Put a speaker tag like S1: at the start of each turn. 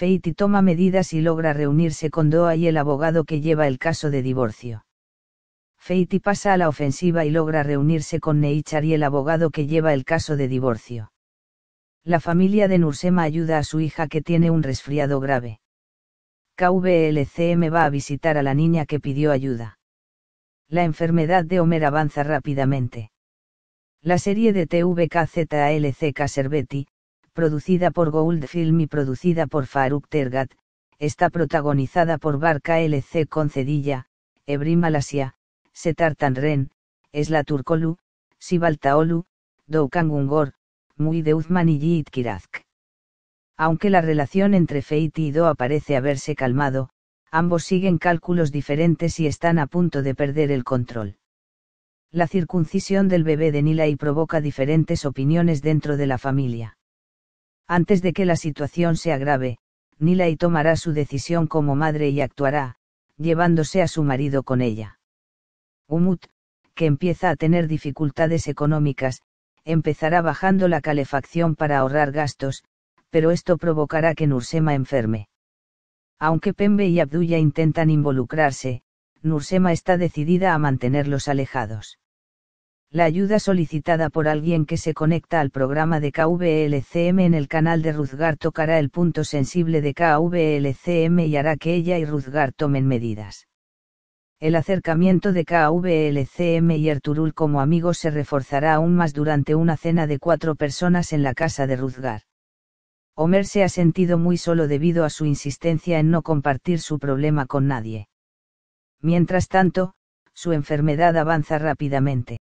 S1: Feiti toma medidas y logra reunirse con Doa y el abogado que lleva el caso de divorcio. Feiti pasa a la ofensiva y logra reunirse con Neichar y el abogado que lleva el caso de divorcio. La familia de Nursema ayuda a su hija que tiene un resfriado grave. KVLCM va a visitar a la niña que pidió ayuda. La enfermedad de Homer avanza rápidamente. La serie de TVKZALC Servetti producida por Gold Film y producida por Faruk Tergat, está protagonizada por Barca LC Concedilla, Ebrim Malasia, Setar Tanren, Esla Turkolu, Sibaltaolu, Doukangungor, Kangungor, Muide Uzman y Yit Kirazk. Aunque la relación entre Feiti y Do parece haberse calmado, ambos siguen cálculos diferentes y están a punto de perder el control. La circuncisión del bebé de Nilay provoca diferentes opiniones dentro de la familia. Antes de que la situación se agrave, Nilay tomará su decisión como madre y actuará, llevándose a su marido con ella. Umut, que empieza a tener dificultades económicas, empezará bajando la calefacción para ahorrar gastos, pero esto provocará que Nursema enferme. Aunque Pembe y Abdulla intentan involucrarse, Nursema está decidida a mantenerlos alejados la ayuda solicitada por alguien que se conecta al programa de KVLCM en el canal de Ruzgar tocará el punto sensible de KVLCM y hará que ella y Ruzgar tomen medidas. El acercamiento de KVLCM y Erturul como amigos se reforzará aún más durante una cena de cuatro personas en la casa de Ruzgar. Homer se ha sentido muy solo debido a su insistencia en no compartir su problema con nadie. Mientras tanto, su enfermedad avanza rápidamente.